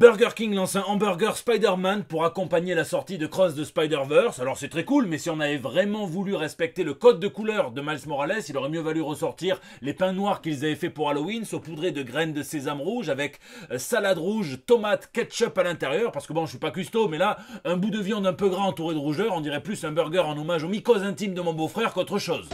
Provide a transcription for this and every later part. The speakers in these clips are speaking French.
Burger King lance un hamburger Spider-Man pour accompagner la sortie de Cross de Spider-Verse. Alors c'est très cool, mais si on avait vraiment voulu respecter le code de couleur de Miles Morales, il aurait mieux valu ressortir les pains noirs qu'ils avaient fait pour Halloween, saupoudrés de graines de sésame rouge avec euh, salade rouge, tomate, ketchup à l'intérieur. Parce que bon, je suis pas custo, mais là, un bout de viande un peu gras entouré de rougeur, on dirait plus un burger en hommage aux mycoses intimes de mon beau-frère qu'autre chose.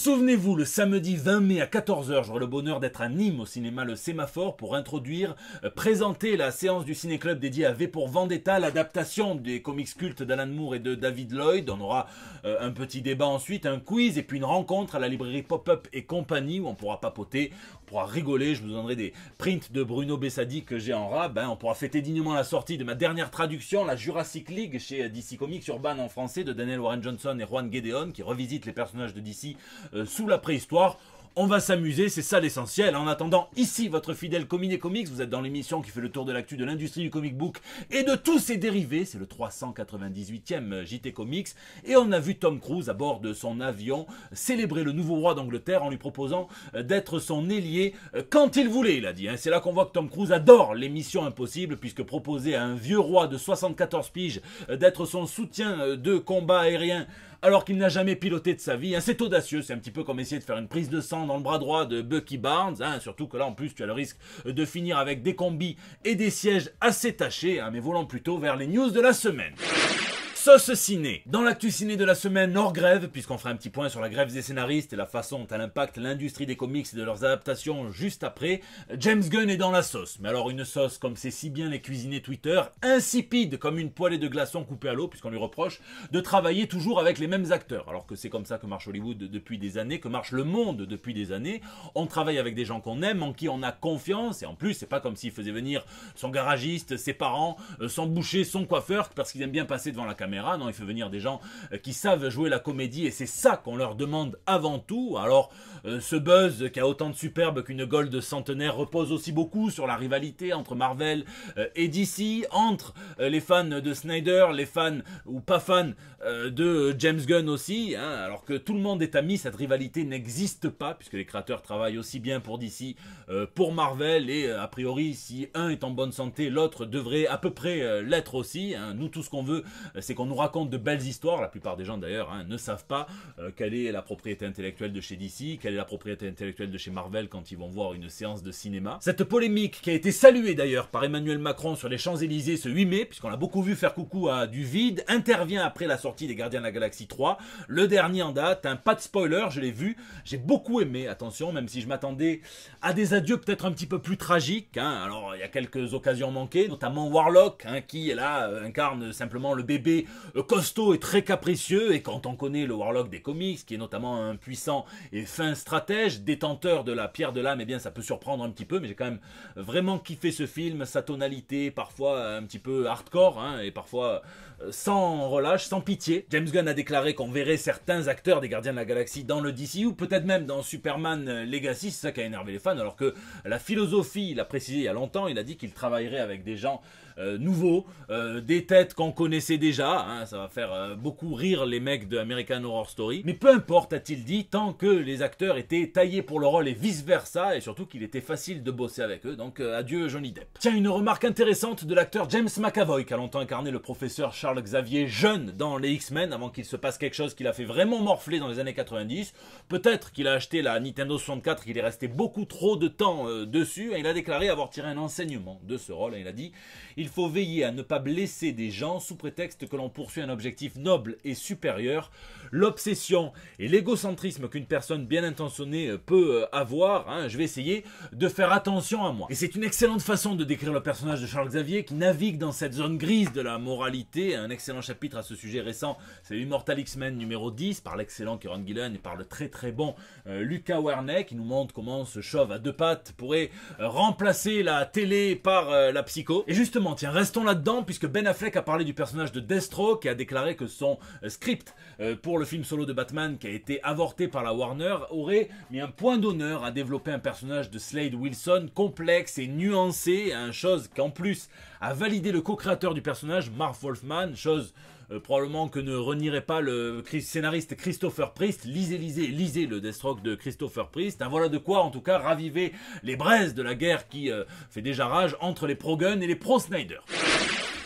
Souvenez-vous, le samedi 20 mai à 14h, j'aurai le bonheur d'être à Nîmes au cinéma Le Sémaphore pour introduire, euh, présenter la séance du ciné-club dédiée à V pour Vendetta, l'adaptation des comics cultes d'Alan Moore et de David Lloyd. On aura euh, un petit débat ensuite, un quiz et puis une rencontre à la librairie Pop-Up et compagnie où on pourra papoter, on pourra rigoler, je vous donnerai des prints de Bruno Bessadi que j'ai en rab, hein. on pourra fêter dignement la sortie de ma dernière traduction, la Jurassic League chez euh, DC Comics Urban en français de Daniel Warren Johnson et Juan Gedeon qui revisite les personnages de DC euh, sous la préhistoire. On va s'amuser, c'est ça l'essentiel. En attendant, ici, votre fidèle Cominé Comics, vous êtes dans l'émission qui fait le tour de l'actu de l'industrie du comic book et de tous ses dérivés. C'est le 398e JT Comics. Et on a vu Tom Cruise à bord de son avion célébrer le nouveau roi d'Angleterre en lui proposant euh, d'être son ailier euh, quand il voulait, il a dit. Hein. C'est là qu'on voit que Tom Cruise adore l'émission Impossible puisque proposer à un vieux roi de 74 piges euh, d'être son soutien de combat aérien alors qu'il n'a jamais piloté de sa vie, hein. c'est audacieux, c'est un petit peu comme essayer de faire une prise de sang dans le bras droit de Bucky Barnes, hein, surtout que là en plus tu as le risque de finir avec des combis et des sièges assez tachés, hein, mais volant plutôt vers les news de la semaine. Sauce ciné. Dans l'actu ciné de la semaine, hors grève, puisqu'on fera un petit point sur la grève des scénaristes et la façon dont elle impacte l'industrie des comics et de leurs adaptations juste après, James Gunn est dans la sauce. Mais alors une sauce comme c'est si bien les cuisiniers Twitter, insipide comme une poêlée de glaçons coupée à l'eau, puisqu'on lui reproche de travailler toujours avec les mêmes acteurs. Alors que c'est comme ça que marche Hollywood depuis des années, que marche le monde depuis des années. On travaille avec des gens qu'on aime, en qui on a confiance, et en plus c'est pas comme s'il faisait venir son garagiste, ses parents, euh, son boucher, son coiffeur, parce qu'ils aiment bien passer devant la caméra non, il fait venir des gens euh, qui savent jouer la comédie et c'est ça qu'on leur demande avant tout. Alors, euh, ce buzz qui a autant de superbes qu'une gold centenaire repose aussi beaucoup sur la rivalité entre Marvel euh, et DC, entre les fans de Snyder, les fans ou pas fans de James Gunn aussi, hein. alors que tout le monde est ami, cette rivalité n'existe pas puisque les créateurs travaillent aussi bien pour DC, pour Marvel et a priori si un est en bonne santé, l'autre devrait à peu près l'être aussi. Hein. Nous tout ce qu'on veut, c'est qu'on on nous raconte de belles histoires, la plupart des gens d'ailleurs hein, ne savent pas euh, quelle est la propriété intellectuelle de chez DC, quelle est la propriété intellectuelle de chez Marvel quand ils vont voir une séance de cinéma. Cette polémique qui a été saluée d'ailleurs par Emmanuel Macron sur les Champs-Élysées ce 8 mai, puisqu'on l'a beaucoup vu faire coucou à du vide, intervient après la sortie des Gardiens de la Galaxie 3, le dernier en date, un hein, pas de spoiler, je l'ai vu, j'ai beaucoup aimé, attention, même si je m'attendais à des adieux peut-être un petit peu plus tragiques, hein. alors il y a quelques occasions manquées, notamment Warlock, qui est là euh, incarne simplement le bébé costaud et très capricieux, et quand on connaît le Warlock des comics, qui est notamment un puissant et fin stratège, détenteur de la pierre de l'âme, et eh bien ça peut surprendre un petit peu, mais j'ai quand même vraiment kiffé ce film, sa tonalité parfois un petit peu hardcore, hein, et parfois euh, sans relâche, sans pitié. James Gunn a déclaré qu'on verrait certains acteurs des Gardiens de la Galaxie dans le ou peut-être même dans Superman euh, Legacy, c'est ça qui a énervé les fans, alors que la philosophie, il a précisé il y a longtemps, il a dit qu'il travaillerait avec des gens euh, nouveaux, des têtes qu'on connaissait déjà, Hein, ça va faire euh, beaucoup rire les mecs de American Horror Story. Mais peu importe, a-t-il dit, tant que les acteurs étaient taillés pour le rôle et vice-versa, et surtout qu'il était facile de bosser avec eux, donc euh, adieu Johnny Depp. Tiens, une remarque intéressante de l'acteur James McAvoy, qui a longtemps incarné le professeur Charles Xavier jeune dans les X-Men, avant qu'il se passe quelque chose qui l'a fait vraiment morfler dans les années 90. Peut-être qu'il a acheté la Nintendo 64, qu'il est resté beaucoup trop de temps euh, dessus, et il a déclaré avoir tiré un enseignement de ce rôle, et il a dit « Il faut veiller à ne pas blesser des gens sous prétexte que l'on poursuit un objectif noble et supérieur, l'obsession et l'égocentrisme qu'une personne bien intentionnée peut euh, avoir, hein, je vais essayer de faire attention à moi. Et c'est une excellente façon de décrire le personnage de Charles Xavier qui navigue dans cette zone grise de la moralité. Un excellent chapitre à ce sujet récent, c'est Immortal X-Men numéro 10 par l'excellent Kieran Gillen et par le très très bon euh, Luca Lucas Werner qui nous montre comment ce chauve à deux pattes pourrait euh, remplacer la télé par la psycho. Et justement, tiens, restons là-dedans puisque Ben Affleck a parlé du personnage de Destro qui a déclaré que son euh, script euh, pour le film solo de Batman qui a été avorté par la Warner aurait mis un point d'honneur à développer un personnage de Slade Wilson complexe et nuancé, hein, chose qu'en plus a validé le co-créateur du personnage, Marv Wolfman, chose euh, probablement que ne renierait pas le scénariste Christopher Priest. Lisez, lisez, lisez le Deathstroke de Christopher Priest. Hein, voilà de quoi, en tout cas, raviver les braises de la guerre qui fait déjà rage entre les pro-guns et les pro-Snyder.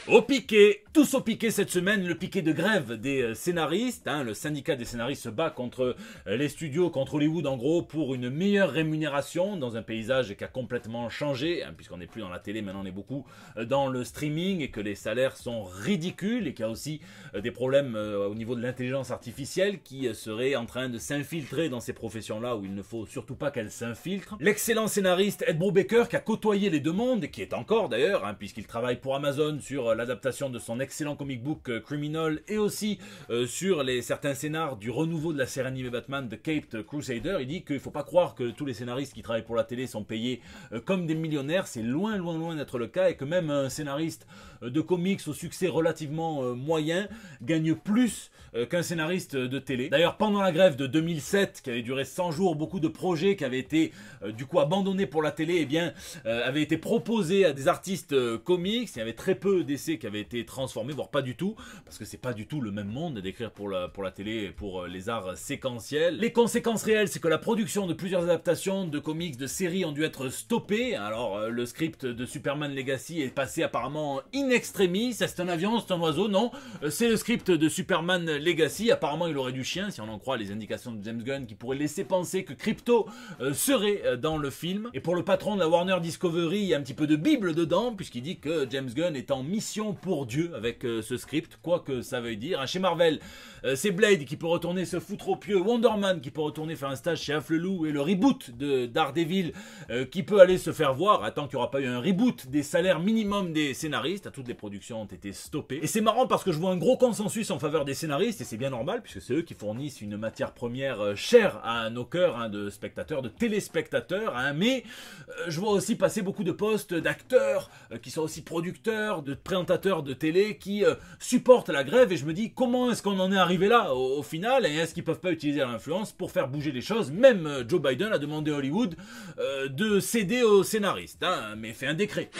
Au piqué, tous au piqué cette semaine, le piqué de grève des euh, scénaristes. Hein. le syndicat des scénaristes se bat contre euh, les studios, contre Hollywood en gros, pour une meilleure rémunération dans un paysage qui a complètement changé, hein, puisqu'on n'est plus dans la télé, maintenant on est beaucoup euh, dans le streaming et que les salaires sont ridicules et qu'il y a aussi des problèmes au niveau de l'intelligence artificielle qui serait en train de s'infiltrer dans ces professions-là où il ne faut surtout pas qu'elles s'infiltrent. L'excellent scénariste Ed Baker, qui a côtoyé les deux mondes, et qui est encore d'ailleurs, hein, puisqu'il travaille pour Amazon sur l'adaptation de son excellent comic book euh, Criminal et aussi euh, sur les, certains scénars du renouveau de la série animée Batman de Caped Crusader. Il dit qu'il ne faut pas croire que tous les scénaristes qui travaillent pour la télé sont payés euh, comme des millionnaires. C'est loin, loin, loin d'être le cas et que même un scénariste de comics au succès relativement moyen gagne plus qu'un scénariste de télé. D'ailleurs, pendant la grève de 2007, qui avait duré 100 jours, beaucoup de projets qui avaient été du coup abandonnés pour la télé, et eh bien, avaient été proposés à des artistes comics. Il y avait très peu des qui avait été transformé, voire pas du tout, parce que c'est pas du tout le même monde d'écrire pour la, pour la télé et pour euh, les arts séquentiels. Les conséquences réelles, c'est que la production de plusieurs adaptations de comics, de séries ont dû être stoppées. Alors, euh, le script de Superman Legacy est passé apparemment in extremis. C'est un avion, c'est un oiseau, non. Euh, c'est le script de Superman Legacy. Apparemment, il aurait du chien, si on en croit les indications de James Gunn, qui pourrait laisser penser que Crypto serait dans le film. Et pour le patron de la Warner Discovery, il y a un petit peu de Bible dedans, puisqu'il dit que James Gunn est en mission pour Dieu avec euh, ce script, quoi que ça veuille dire. Ah, chez Marvel, euh, c'est Blade qui peut retourner se foutre au pieu, Wonderman qui peut retourner faire un stage chez Afflelou et le reboot de Daredevil euh, qui peut aller se faire voir. Attends qu'il n'y aura pas eu un reboot des salaires minimum des scénaristes. Toutes les productions ont été stoppées. Et c'est marrant parce que je vois un gros consensus en faveur des scénaristes et c'est bien normal puisque c'est eux qui fournissent une matière première chère à nos cœurs hein, de spectateurs, de téléspectateurs. Hein. mais je vois aussi passer beaucoup de postes d'acteurs qui sont aussi producteurs, de pré de télé qui euh, supporte la grève et je me dis comment est-ce qu'on en est arrivé là au, final et est-ce qu'ils peuvent pas utiliser l'influence pour faire bouger les choses Même euh, Joe Biden a demandé Hollywood euh, de céder aux scénaristes, hein, mais fait un décret.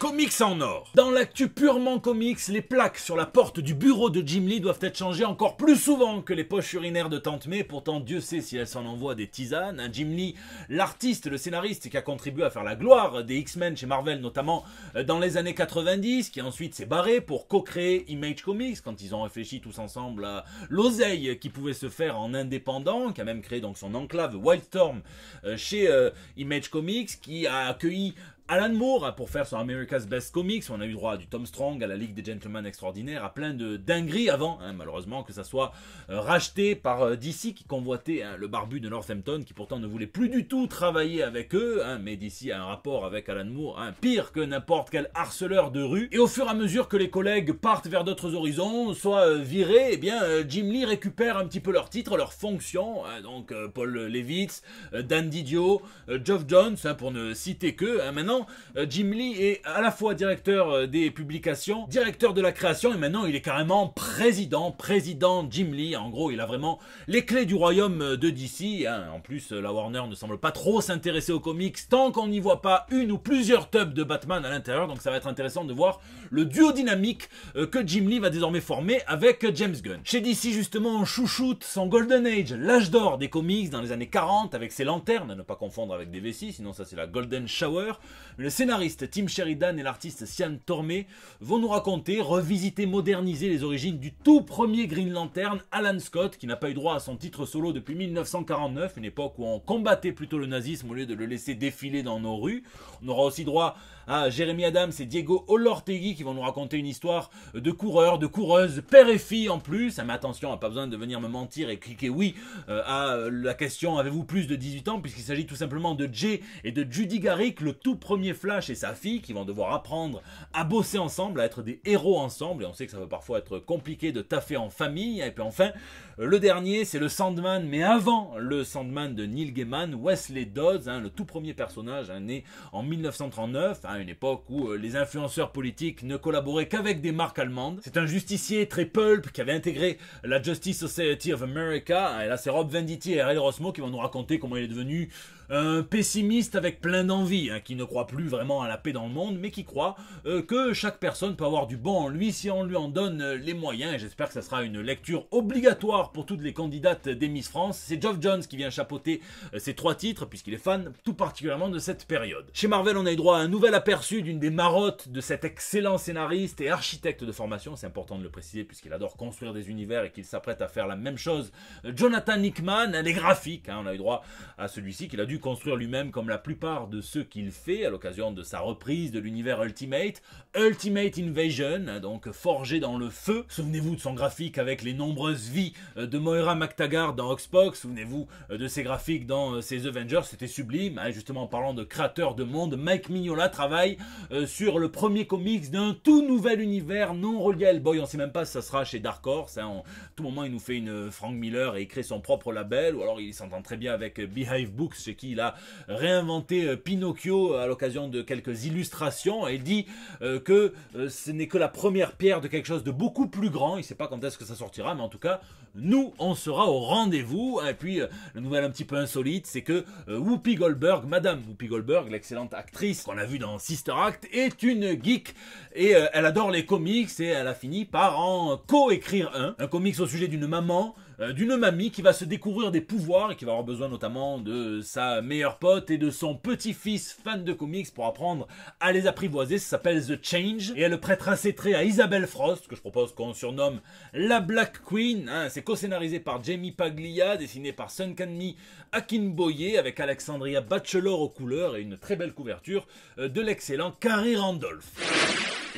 Comics en or. Dans l'actu purement comics, les plaques sur la porte du bureau de Jim Lee doivent être changées encore plus souvent que les poches urinaires de Tante May. Pourtant, Dieu sait si elle s'en envoie des tisanes. Hein, Jim Lee, l'artiste, le scénariste qui a contribué à faire la gloire des X-Men chez Marvel, notamment euh, dans les années 90, qui ensuite s'est barré pour co-créer Image Comics quand ils ont réfléchi tous ensemble à l'oseille qui pouvait se faire en indépendant, qui a même créé donc son enclave Wildstorm euh, chez euh, Image Comics, qui a accueilli Alan Moore, hein, pour faire son America's Best Comics, on a eu droit à du Tom Strong, à la Ligue des Gentlemen Extraordinaires, à plein de dingueries avant, hein, malheureusement, que ça soit euh, racheté par euh, DC qui convoitait hein, le barbu de Northampton, qui pourtant ne voulait plus du tout travailler avec eux, mais DC a un rapport avec Alan Moore, pire que n'importe quel harceleur de rue. Et au fur et à mesure que les collègues partent vers d'autres horizons, soit euh, virés, eh bien Jim Lee récupère un petit peu leur titre, leur fonction, donc Paul Levitz, Dan Didio, Geoff Jones, pour ne citer que, maintenant euh, Jim Lee est à la fois directeur euh, des publications, directeur de la création, et maintenant il est carrément président, président Jim Lee. En gros, il a vraiment les clés du royaume euh, de DC. Hein. En plus, la Warner ne semble pas trop s'intéresser aux comics tant qu'on n'y voit pas une ou plusieurs tubs de Batman à l'intérieur. Donc ça va être intéressant de voir le duo dynamique que Jim Lee va désormais former avec James Gunn. Chez DC, justement, on chouchoute son Golden Age, l'âge d'or des comics dans les années 40 avec ses lanternes, à ne pas confondre avec des vessies, sinon ça c'est la Golden Shower. Le scénariste Tim Sheridan et l'artiste Sian Tormé vont nous raconter, revisiter, moderniser les origines du tout premier Green Lantern, Alan Scott, qui n'a pas eu droit à son titre solo depuis 1949, une époque où on combattait plutôt le nazisme au lieu de le laisser défiler dans nos rues. On aura aussi droit à Jeremy Adams et Diego Olortegui qui vont nous raconter une histoire de coureurs, de coureuses, père et fille en plus. Ah, mais attention, pas besoin de venir me mentir et cliquer oui euh, à la question avez-vous plus de 18 ans, puisqu'il s'agit tout simplement de Jay et de Judy Garrick, le tout premier Flash et sa fille qui vont devoir apprendre à bosser ensemble, à être des héros ensemble, et on sait que ça peut parfois être compliqué de taffer en famille, et puis enfin, le dernier, c'est le Sandman, mais avant le Sandman de Neil Gaiman, Wesley Dodds, hein, le tout premier personnage hein, né en 1939, à hein, une époque où euh, les influenceurs politiques ne collaboraient qu'avec des marques allemandes. C'est un justicier très pulp qui avait intégré la Justice Society of America. Et là, c'est Rob Venditti et R.L. Rosmo qui vont nous raconter comment il est devenu un pessimiste avec plein d'envie, qui ne croit plus vraiment à la paix dans le monde, mais qui croit euh, que chaque personne peut avoir du bon en lui si on lui en donne euh, les moyens. j'espère que ça sera une lecture obligatoire pour toutes les candidates des Miss France. C'est Geoff Jones qui vient chapeauter euh, ces trois titres, puisqu'il est fan tout particulièrement de cette période. Chez Marvel, on a eu droit à un nouvel aperçu d'une des marottes de cet excellent scénariste et architecte de formation, c'est important de le préciser puisqu'il adore construire des univers et qu'il s'apprête à faire la même chose, euh, Jonathan Hickman, les graphiques, hein, on a eu droit à celui-ci qu'il a dû construire lui-même comme la plupart de ceux qu'il fait à l'occasion de sa reprise de l'univers Ultimate, Ultimate Invasion, hein, donc forgé dans le feu, souvenez-vous de son graphique avec les nombreuses vies euh, de Moira MacTaggart dans Oxbox, souvenez-vous euh, de ses graphiques dans euh, ses Avengers, c'était sublime, hein, justement en parlant de créateur de monde, Mike Mignola travaille sur le premier comics d'un tout nouvel univers non relié à Hellboy, on sait même pas si ça sera chez Dark Horse, hein, tout moment il nous fait une Frank Miller et il crée son propre label, ou alors il s'entend très bien avec Behive Books, chez qui il a réinventé Pinocchio à l'occasion de quelques illustrations, et il dit que ce n'est que la première pierre de quelque chose de beaucoup plus grand, il sait pas quand est-ce que ça sortira, mais en tout cas, nous, on sera au rendez-vous. Et puis, euh, la nouvelle un petit peu insolite, c'est que euh, Whoopi Goldberg, Madame Whoopi Goldberg, l'excellente actrice qu'on a vue dans Sister Act, est une geek et euh, elle adore les comics et elle a fini par en coécrire un, un comics au sujet d'une maman euh, d'une mamie qui va se découvrir des pouvoirs et qui va avoir besoin notamment de sa meilleure pote et de son petit-fils fan de comics pour apprendre à les apprivoiser. Ça s'appelle The Change et elle prêtera ses traits à Isabelle Frost, que je propose qu'on surnomme la Black Queen. Hein. C'est co-scénarisé par Jamie Paglia, dessiné par Sun Akin Akinboye avec Alexandria Bachelor aux couleurs et une très belle couverture euh, de l'excellent Carrie Randolph.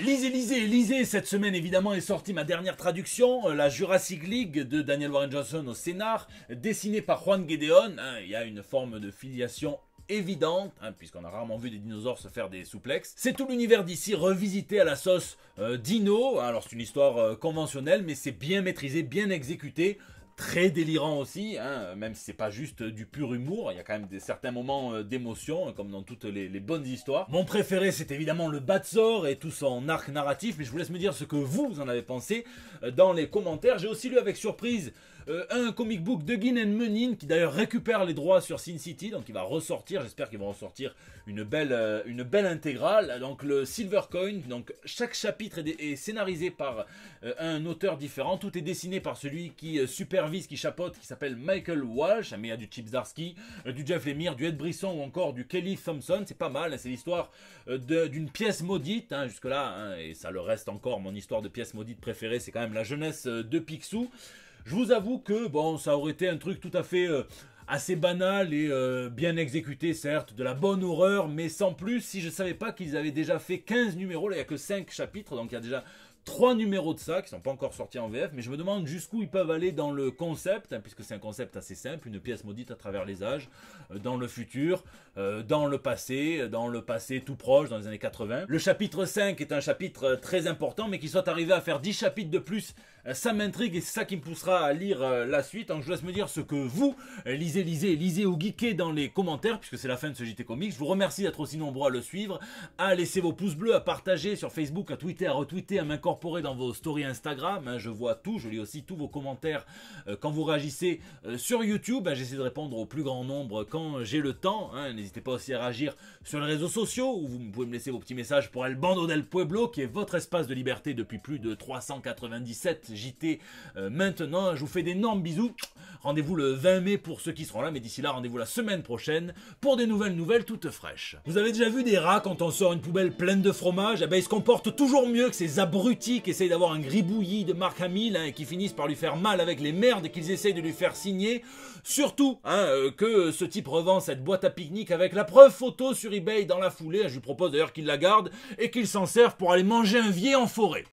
Lisez, lisez, lisez. Cette semaine, évidemment, est sortie ma dernière traduction, euh, la Jurassic League de Daniel Warren Johnson au scénar, dessinée par Juan Gedeon. Hein. Il y a une forme de filiation évidente, hein, puisqu'on a rarement vu des dinosaures se faire des souplexes. C'est tout l'univers d'ici revisité à la sauce euh, dino. Alors c'est une histoire euh, conventionnelle, mais c'est bien maîtrisé, bien exécuté très délirant aussi, hein, même si c'est pas juste du pur humour, il y a quand même des, certains moments euh, d'émotion, hein, comme dans toutes les, les, bonnes histoires. Mon préféré, c'est évidemment le Batsor et tout son arc narratif, mais je vous laisse me dire ce que vous en avez pensé euh, dans les commentaires. J'ai aussi lu avec surprise euh, un comic book de Guin Menin, qui d'ailleurs récupère les droits sur Sin City, donc il va ressortir, j'espère qu'ils vont ressortir une belle, euh, une belle intégrale. Donc le Silver Coin, donc chaque chapitre est, scénarisé par euh, un auteur différent, tout est dessiné par celui qui supervise, qui chapote, qui s'appelle Michael Walsh, mais il y a du Chip du Jeff Lemire, du Ed Brisson ou encore du Kelly Thompson, c'est pas mal, hein, c'est l'histoire d'une pièce maudite, hein, jusque-là, hein, et ça le reste encore, mon histoire de pièce maudite préférée, c'est quand même la jeunesse de Picsou. Je vous avoue que, bon, ça aurait été un truc tout à fait euh, assez banal et euh, bien exécuté, certes, de la bonne horreur, mais sans plus, si je ne savais pas qu'ils avaient déjà fait 15 numéros, là, il n'y a que 5 chapitres, donc il y a déjà 3 numéros de ça qui sont pas encore sortis en VF, mais je me demande jusqu'où ils peuvent aller dans le concept, hein, puisque c'est un concept assez simple, une pièce maudite à travers les âges, euh, dans le futur, dans le passé, dans le passé tout proche, dans les années 80. Le chapitre 5 est un chapitre très important, mais qu'ils soit arrivé à faire 10 chapitres de plus euh, ça m'intrigue et c'est ça qui me poussera à lire euh, la suite. Donc je vous laisse me dire ce que vous euh, lisez, lisez, lisez ou geekez dans les commentaires puisque c'est la fin de ce JT Comics. Je vous remercie d'être aussi nombreux à le suivre, à laisser vos pouces bleus, à partager sur Facebook, à tweeter, à retweeter, à m'incorporer dans vos stories Instagram. Hein. je vois tout, je lis aussi tous vos commentaires quand vous réagissez sur YouTube. Hein. J'essaie de répondre au plus grand nombre quand j'ai le temps. Hein. N'hésitez pas aussi à réagir sur les réseaux sociaux où vous pouvez me laisser vos petits messages pour El Bando del Pueblo qui est votre espace de liberté depuis plus de 397 JT euh, maintenant. Je vous fais d'énormes bisous. Rendez-vous le 20 mai pour ceux qui seront là, mais d'ici là, rendez-vous la semaine prochaine pour des nouvelles nouvelles toutes fraîches. Vous avez déjà vu des rats quand on sort une poubelle pleine de fromage Eh ben, ils se comportent toujours mieux que ces abrutis qui essayent d'avoir un gribouillis de Mark Hamill hein, et qui finissent par lui faire mal avec les merdes qu'ils essayent de lui faire signer. Surtout hein, euh, que ce type revend cette boîte à pique-nique avec la preuve photo sur eBay dans la foulée. Je vous propose d'ailleurs qu'il la garde et qu'il s'en serve pour aller manger un vieil en forêt.